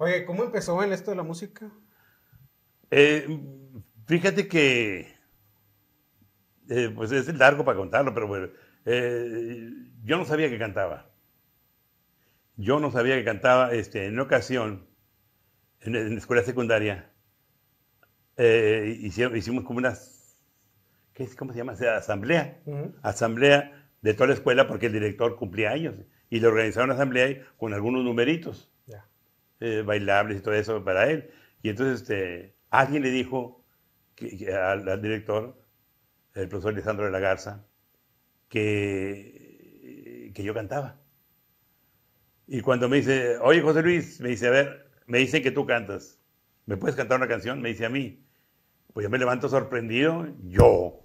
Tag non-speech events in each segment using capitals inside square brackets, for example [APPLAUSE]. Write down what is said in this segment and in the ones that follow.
Oye, ¿cómo empezó en esto de la música? Eh, fíjate que, eh, pues es largo para contarlo, pero bueno, eh, yo no sabía que cantaba. Yo no sabía que cantaba. Este, en una ocasión, en, la escuela secundaria, hicimos como una, ¿qué es, ¿cómo se llama? asamblea. Asamblea de toda la escuela porque el director cumplía años y le organizaron una asamblea con algunos numeritos. Eh, bailables y todo eso para él. Y entonces este, alguien le dijo al, director, el profesor Alejandro de la Garza, que, que yo cantaba. Y cuando me dice, oye José Luis, me dice, a ver, me dicen que tú cantas. ¿Me puedes cantar una canción? Me dice a mí. Pues yo me levanto sorprendido, yo.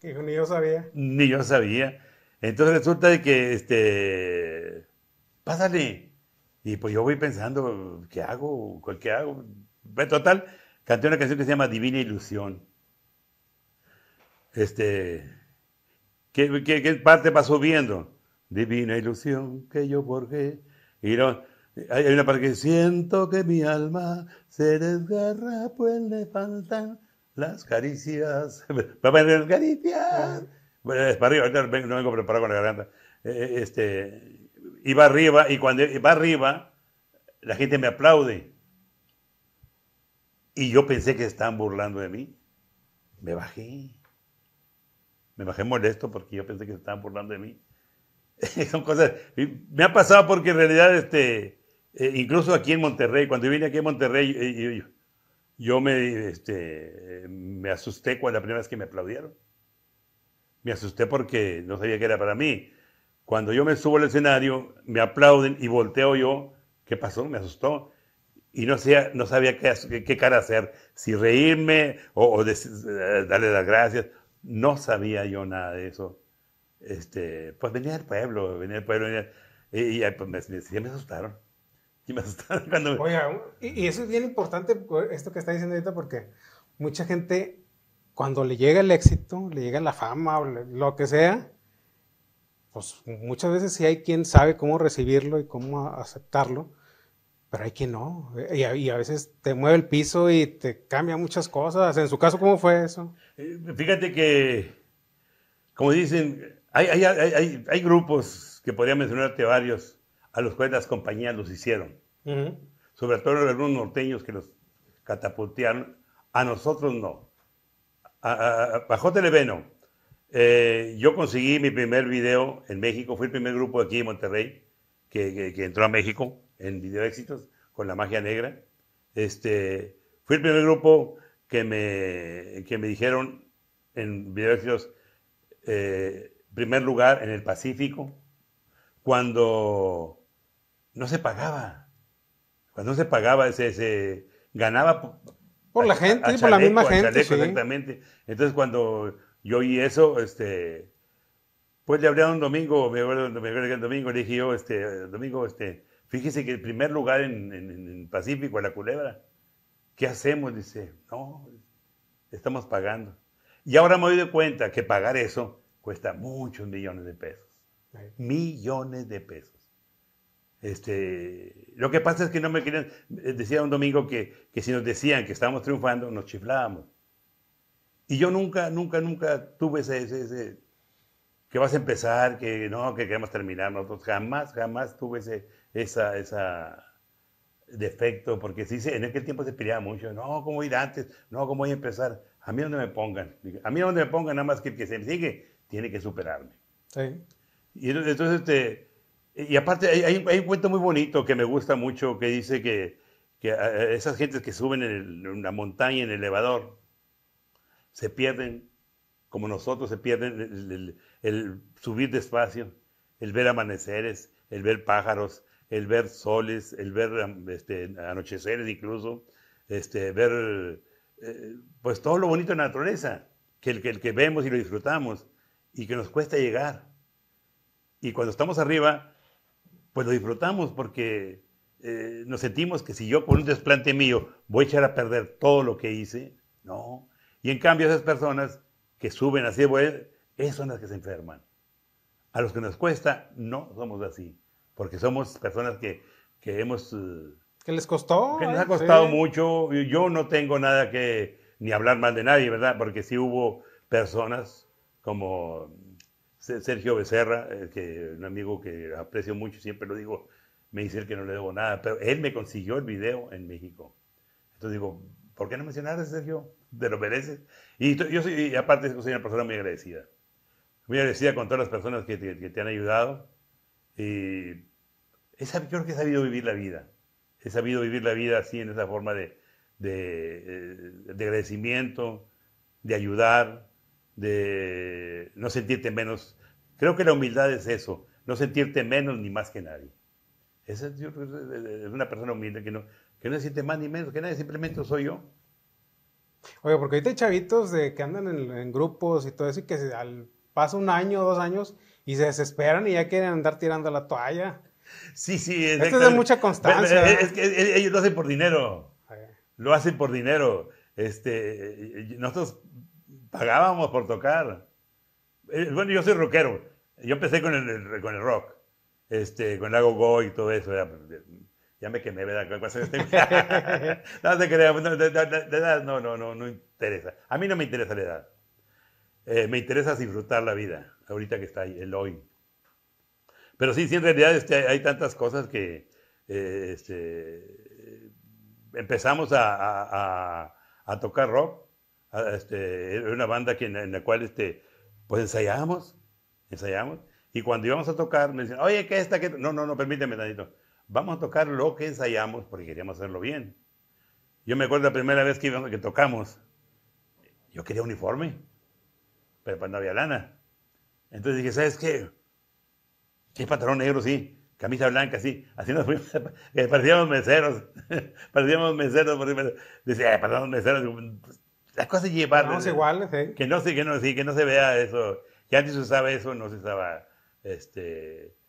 que ni yo sabía. Ni yo sabía. Entonces resulta que, este, pásale, y pues yo voy pensando, ¿qué hago? ¿Qué hago? total, canté una canción que se llama Divina Ilusión. Este, ¿qué, qué, parte pasó viendo? Divina ilusión que yo porque Y no, hay una parte que siento que mi alma se desgarra, pues le faltan las caricias. las [LAUGHS] caricias. es para arriba, ahorita no vengo preparado con la garganta. Eh, eh, este, iba arriba y cuando va arriba, la gente me aplaude. Y yo pensé que estaban burlando de mí. Me bajé. Me bajé molesto porque yo pensé que se estaban burlando de mí. [LAUGHS] Son cosas. Me ha pasado porque en realidad, este, eh, incluso aquí en Monterrey, cuando yo vine aquí en Monterrey, eh, yo, me, este, me asusté cuando la primera vez que me aplaudieron. Me asusté porque no sabía que era para mí. Cuando yo me subo al escenario, me aplauden y volteo yo. ¿Qué pasó? Me asustó. Y no, sé, no sabía qué, qué, cara hacer, si reírme o, eh, darle las gracias. No sabía yo nada de eso. Este, pues venía del pueblo, venía del pueblo. y, ya pues me, asustaron. [LAUGHS] Y me asustaron Oiga, eso es bien importante, esto que está diciendo ahorita, porque mucha gente, cuando le llega el éxito, le llega la fama, o lo que sea, pues muchas veces sí hay quien sabe cómo recibirlo y cómo aceptarlo, pero hay quien no. Y a, veces te mueve el piso y te cambia muchas cosas. En su caso, ¿cómo fue eso? Eh, fíjate que, como dicen, hay, grupos que podría mencionarte varios a los cuales las compañías los hicieron. Sobre todo algunos norteños que los catapultearon. A nosotros no. A, Televeno. Eh, yo conseguí mi primer video en México, fui el primer grupo aquí en Monterrey que, entró a México en video éxitos con la magia negra. Este, fui el primer grupo que me, me dijeron en video éxitos eh, primer lugar en el Pacífico cuando no se pagaba. Cuando no se pagaba, se, ganaba por, la gente, por la misma gente. Exactamente. Entonces cuando yo oí eso, este, pues le hablé a un domingo, me acuerdo, que el domingo le dije yo, este, domingo, este, fíjese que el primer lugar en, en, Pacífico, la culebra, ¿qué hacemos? Dice, no, estamos pagando. Y ahora me doy de cuenta que pagar eso cuesta muchos millones de pesos. Millones de pesos. Este, lo que pasa es que no me querían, eh, decía un domingo que, que si nos decían que estábamos triunfando, nos chiflábamos. Y yo nunca, nunca, nunca tuve ese, ese, que vas a empezar, que no, que queremos terminar nosotros. Jamás, jamás tuve ese, esa, esa defecto, porque sí, en aquel tiempo se peleaba mucho. No, ¿cómo ir antes? No, ¿cómo voy a empezar? A mí donde me pongan. A mí donde me pongan, nada más que el que se me sigue tiene que superarme. Sí. Y entonces, este, y aparte, hay, hay, un cuento muy bonito que me gusta mucho que dice que, que eh, esas gentes que suben en, una en, la montaña en el elevador se pierden, como nosotros se pierden el, subir despacio, el ver amaneceres, el ver pájaros, el ver soles, el ver este, anocheceres incluso, este, ver eh, pues todo lo bonito de la naturaleza, que el, que vemos y lo disfrutamos y que nos cuesta llegar. Y cuando estamos arriba, pues lo disfrutamos porque eh, nos sentimos que si yo por un desplante mío voy a echar a perder todo lo que hice, no, y en cambio esas personas que suben así de esas son las que se enferman. A los que nos cuesta, no somos así, porque somos personas que, que hemos... Eh, que les costó. Que nos ha ¿eh? costado mucho. Yo no tengo nada que ni hablar mal de nadie, ¿verdad? Porque sí hubo personas como Sergio Becerra, eh, que un amigo que aprecio mucho, siempre lo digo, me dice que no le debo nada, pero él me consiguió el video en México. Entonces digo, ¿por qué no mencionar ese Sergio? te lo mereces. Y yo soy, aparte, soy una persona muy agradecida. Muy agradecida con todas las personas que te, que te han ayudado. Y creo que he sabido vivir la vida. He sabido vivir la vida así, en esa forma de, eh, de, agradecimiento, de ayudar, de no sentirte menos. Creo que la humildad es eso, no sentirte menos ni más que nadie. Es, es una persona humilde que no, que no se siente más ni menos que nadie, simplemente soy yo. Oye, porque ahorita hay chavitos de, que andan en, grupos y todo eso y que al, paso un año dos años y se desesperan y ya quieren andar tirando la toalla. Sí, sí. Esto es mucha constancia. Eh, es que eh, eh, ellos lo hacen por dinero. Lo hacen por dinero. Este, nosotros pagábamos por tocar. Bueno, yo soy rockero. Yo empecé con el, con el rock, este, con Lago Go y todo eso. Pues, ya me quemé, ¿verdad? Este- [LAUGHS] no te creas, no, de, edad no, no, no, no interesa. A mí no me interesa la edad. Eh, me interesa disfrutar la vida, ahorita que está ahí, el hoy. Pero sí, sí, en realidad este, hay tantas cosas que eh, este, empezamos a, a, tocar rock. Este, era una banda en, la cual este, pues ensayamos, ensayamos. Y cuando íbamos a tocar, me decían, oye, ¿qué esta? Qué? No, no, no, permíteme, Danito vamos a tocar lo que ensayamos porque queríamos hacerlo bien. Yo me acuerdo la primera vez que, que tocamos, yo quería uniforme, pero pues no había lana. Entonces dije, ¿sabes qué? qué patrón negro, sí. Camisa blanca, sí. Así nos fuimos. [LAUGHS] Eh, parecíamos meseros. [LAUGHS] parecíamos meseros. Pues, Decía, eh, meseros. Las cosas llevar. Que no, se, que, no, sí, que no se vea eso. Que antes se usaba eso, no se usaba este,